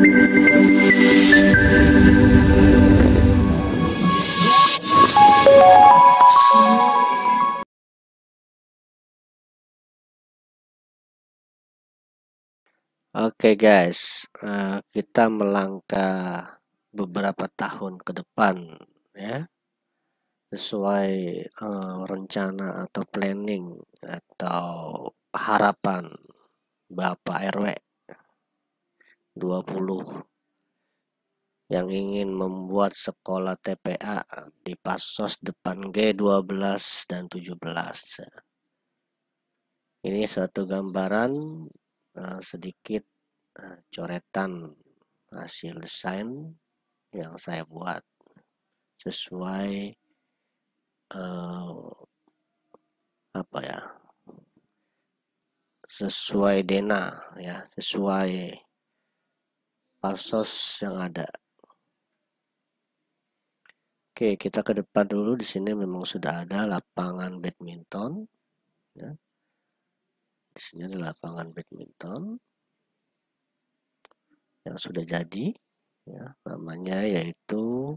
Oke okay guys, eh, kita melangkah beberapa tahun ke depan ya, sesuai eh, rencana atau planning atau harapan Bapak RW. 20 yang ingin membuat sekolah TPA di Pasos depan G12 dan 17. Ini suatu gambaran eh, sedikit eh, coretan hasil desain yang saya buat sesuai uh, apa ya sesuai dena ya sesuai pasos yang ada. Oke, kita ke depan dulu. Di sini memang sudah ada lapangan badminton. Ya. Di sini ada lapangan badminton yang sudah jadi. Ya, namanya yaitu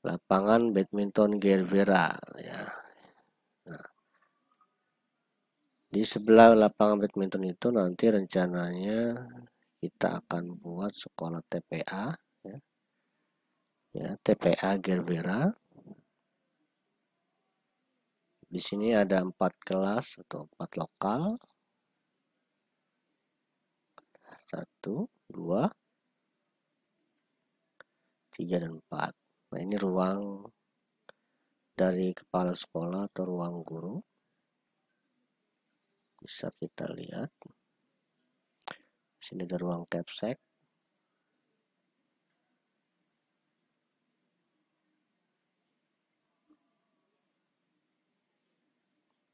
lapangan badminton Gervera. Ya. Nah, di sebelah lapangan badminton itu nanti rencananya kita akan buat sekolah TPA ya, ya TPA Gerbera di sini ada empat kelas atau empat lokal satu dua tiga dan empat nah ini ruang dari kepala sekolah atau ruang guru bisa kita lihat sini ada ruang capsec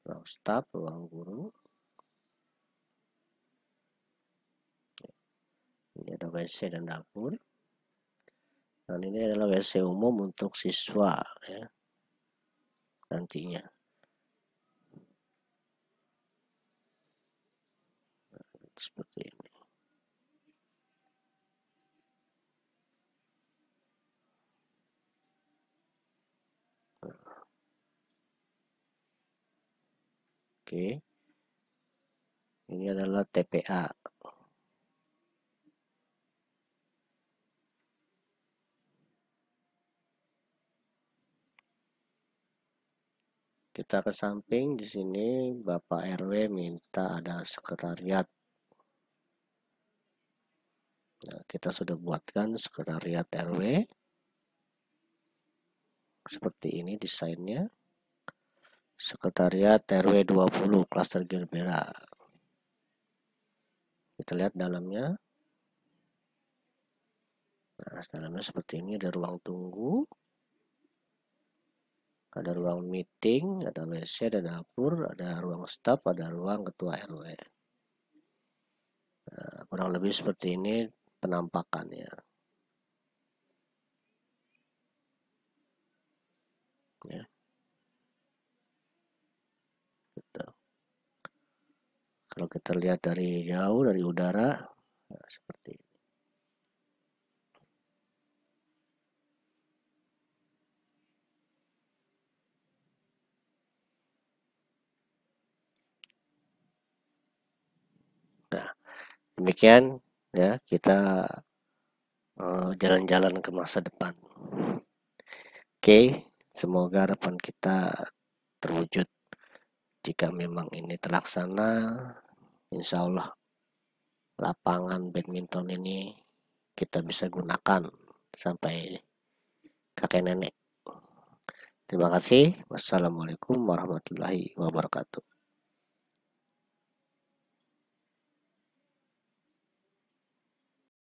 ruang staff, ruang guru ini ada WC dan dapur dan ini adalah WC umum untuk siswa ya nantinya nah, seperti ini Oke. Ini adalah TPA. Kita ke samping di sini Bapak RW minta ada sekretariat. Nah, kita sudah buatkan sekretariat RW. Seperti ini desainnya. Sekretariat RW 20 Klaster Gilbera. Kita lihat dalamnya. Nah, dalamnya seperti ini ada ruang tunggu. Ada ruang meeting, ada WC, ada dapur, ada ruang staf, ada ruang ketua RW. Nah, kurang lebih seperti ini penampakannya. Ya. Kalau kita lihat dari jauh, dari udara, nah, seperti ini. Nah, demikian ya kita eh, jalan-jalan uh, ke masa depan. Oke, okay, semoga harapan kita terwujud jika memang ini terlaksana insya Allah lapangan badminton ini kita bisa gunakan sampai kakek nenek. Terima kasih. Wassalamualaikum warahmatullahi wabarakatuh.